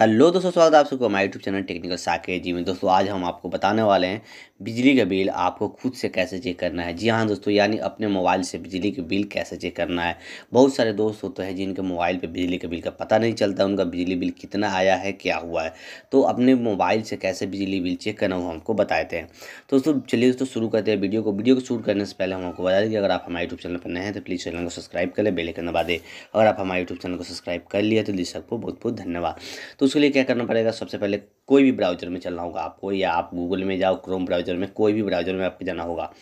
hello दोस्तों स्वागत है आप सबको हमारे यूट्यूब चैनल टेक्निकल साके जी में दोस्तों आज हम आपको बताने वाले हैं बिजली का बिल आपको खुद से कैसे चेक करना है जी हाँ दोस्तों यानी अपने मोबाइल से बिजली के बिल कैसे चेक करना है बहुत सारे दोस्त होते हैं जिनके मोबाइल पे बिजली के बिल का पता नहीं चलता उनका बिजली बिल कितना आया है क्या हुआ है तो अपने मोबाइल से कैसे बिजली बिल चेक करना वो हमको बताते हैं दोस्तों चलिए दोस्तों शुरू करते हैं वीडियो को वीडियो को शूट करने से पहले हम आपको बता दें कि अगर आप हमारे यूट्यूब चैनल पर नए हैं तो प्लीज़ चैनल को सब्सक्राइब कर लें बेलेकन दबा दें अगर आप हमारे यूट्यूब चैनल को सब्सक्राइब कर लिया तो दी सबको बहुत बहुत धन्यवाद तो उसके लिए क्या करना पड़ेगा सबसे पहले कोई भी ब्राउज़र में चलना होगा आपको या आप गूगल में जाओ क्रोम ब्राउज़र में कोई भी ब्राउज़र में आपको जाना होगा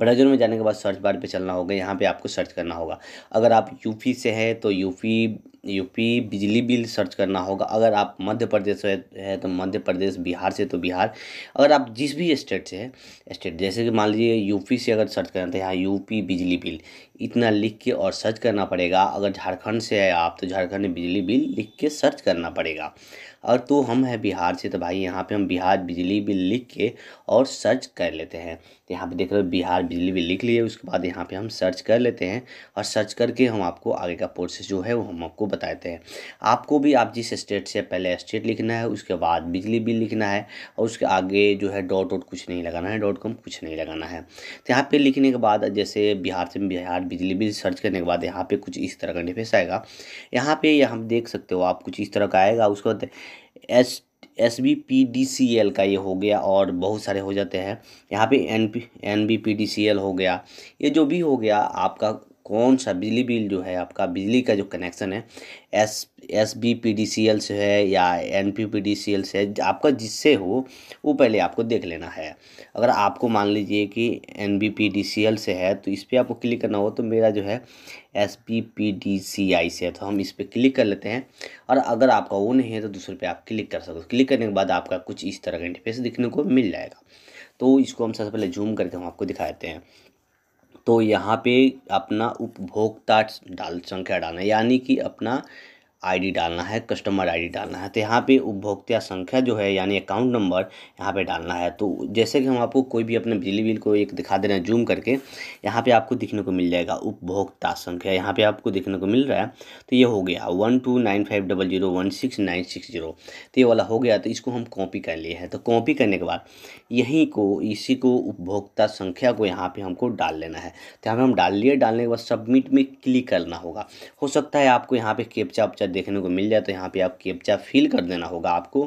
ब्राउज़र में जाने के बाद सर्च बार पे चलना होगा यहाँ पे आपको सर्च करना होगा अगर आप यूपी से हैं तो यूपी यूपी बिजली बिल सर्च करना होगा अगर आप मध्य प्रदेश से है तो मध्य प्रदेश बिहार से तो बिहार अगर आप जिस भी स्टेट से है स्टेट जैसे कि मान लीजिए यूपी से अगर सर्च करना तो यहाँ यूपी बिजली बिल इतना लिख के और सर्च करना पड़ेगा अगर झारखंड से है आप तो झारखंड में बिजली बिल लिख के सर्च करना पड़ेगा और तो हम हैं बिहार से तो भाई यहाँ पे हम बिहार बिजली बिल लिख के और सर्च कर लेते हैं तो यहाँ पे देख रहे हो बिहार बिजली बिल लिख लिए उसके बाद यहाँ पे हम सर्च कर लेते हैं और सर्च करके हम आपको आगे का प्रोसेस जो है वो हम आपको बताते हैं आपको भी आप जिस स्टेट से पहले स्टेट लिखना है उसके बाद बिजली बिल लिखना है और उसके आगे जो है डॉट डॉट कुछ नहीं लगाना है डॉट कॉम कुछ नहीं लगाना है तो यहाँ पर लिखने के बाद जैसे बिहार से बिहार बिजली बिल सर्च करने के बाद यहाँ पर कुछ इस तरह का डिफेस आएगा यहाँ पर यहाँ देख सकते हो आप कुछ इस तरह का आएगा उसके बाद S S B P D C L का ये हो गया और बहुत सारे हो जाते हैं यहाँ पे N P N B P D C L हो गया ये जो भी हो गया आपका कौन सा बिजली बिल जो है आपका बिजली का जो कनेक्शन है S S B P D C L से है या N P P D C L से है आपका जिससे हो वो पहले आपको देख लेना है अगर आपको मान लीजिए कि N B P D C L से है तो इस पर आपको क्लिक करना हो तो मेरा जो है S P P D C I से है तो हम इस पर क्लिक कर लेते हैं और अगर आपका वो नहीं है तो दूसरे पे आप क्लिक कर सकते हो क्लिक करने के बाद आपका कुछ इस तरह का इंटरफेस दिखने को मिल जाएगा तो इसको हम सबसे पहले जूम करके हम आपको दिखाते हैं तो यहाँ पे अपना उपभोक्ता डाल संख्या डालना यानी कि अपना आईडी डालना है कस्टमर आईडी डालना है तो यहाँ पे उपभोक्ता संख्या जो है यानी अकाउंट नंबर यहाँ पे डालना है तो जैसे कि हम आपको कोई भी अपने बिजली बिल को एक दिखा दे रहे हैं जूम करके यहाँ पे आपको दिखने को मिल जाएगा उपभोक्ता संख्या यहाँ पे आपको दिखने को मिल रहा है तो ये हो गया one two nine five double zero one six nine six zero तो ये वाला हो गया तो इसको हम कॉपी कर लिए हैं तो कॉपी करने के बाद यहीं को इसी को उपभोक्ता संख्या को यहाँ पर हमको डाल लेना है तो यहाँ पर हम डाल लिए डालने के बाद सबमिट में क्लिक करना होगा हो सकता है आपको यहाँ पर केपचा उपचा देखने को मिल जाए तो यहाँ पे आप कैप्चा फिल कर देना होगा आपको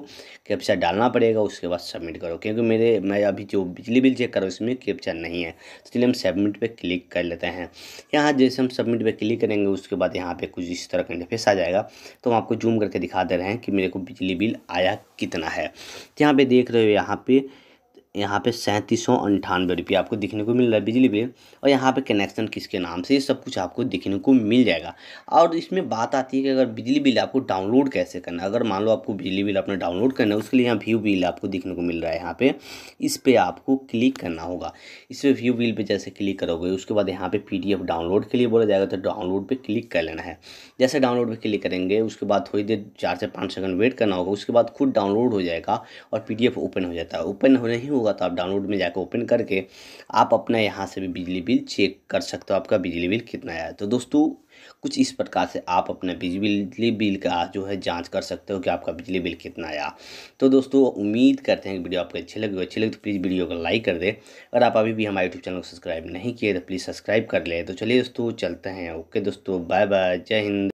कैप्चा डालना पड़ेगा उसके बाद सबमिट करो क्योंकि मेरे मैं अभी जो बिजली बिल चेक करो उसमें कैप्चा नहीं है तो चलिए हम सबमिट पर क्लिक कर लेते हैं यहाँ जैसे हम सबमिट पर क्लिक करेंगे उसके बाद यहाँ पर कुछ इस तरह का इंटरफेस आ जाएगा तो हम आपको जूम करके दिखा दे रहे हैं कि मेरे को बिजली बिल आया कितना है यहाँ पर देख रहे हो यहाँ पर यहाँ पे सैंतीस सौ अंठानवे रुपये आपको दिखने को मिल रहा है बिजली बिल और यहाँ पे कनेक्शन किसके नाम से ये सब कुछ आपको दिखने को मिल जाएगा और इसमें बात आती है कि अगर बिजली बिल आपको डाउनलोड कैसे करना है अगर मान लो आपको बिजली बिल अपना डाउनलोड करना है उसके लिए यहाँ व्यू बिल आपको दिखने को मिल रहा है यहाँ पर इस पर आपको क्लिक करना होगा इस पर व्यू बिल पर जैसे क्लिक करोगे उसके बाद यहाँ पर पी डाउनलोड के लिए बोला जाएगा तो डाउनलोड पर क्लिक कर लेना है जैसे डाउनलोड पर क्लिक करेंगे उसके बाद थोड़ी देर चार से पाँच सेकंड वेट करना होगा उसके बाद खुद डाउनलोड हो जाएगा और पी ओपन हो जाता है ओपन होने ही होगा होगा तो आप डाउनलोड में जाकर ओपन करके आप अपना यहाँ से भी बिजली बिल चेक कर सकते हो आपका बिजली बिल कितना आया तो दोस्तों कुछ इस प्रकार से आप अपने बिजली बिल का जो है जांच कर सकते हो कि आपका बिजली बिल कितना आया तो दोस्तों उम्मीद करते हैं कि वीडियो आपको अच्छी लगे अच्छी लगे तो प्लीज़ वीडियो को लाइक कर दे अगर आप अभी भी हमारे यूट्यूब चैनल को सब्सक्राइब नहीं किए तो प्लीज़ सब्सक्राइब कर ले तो चलिए दोस्तों चलते हैं ओके दोस्तों बाय बाय जय हिंद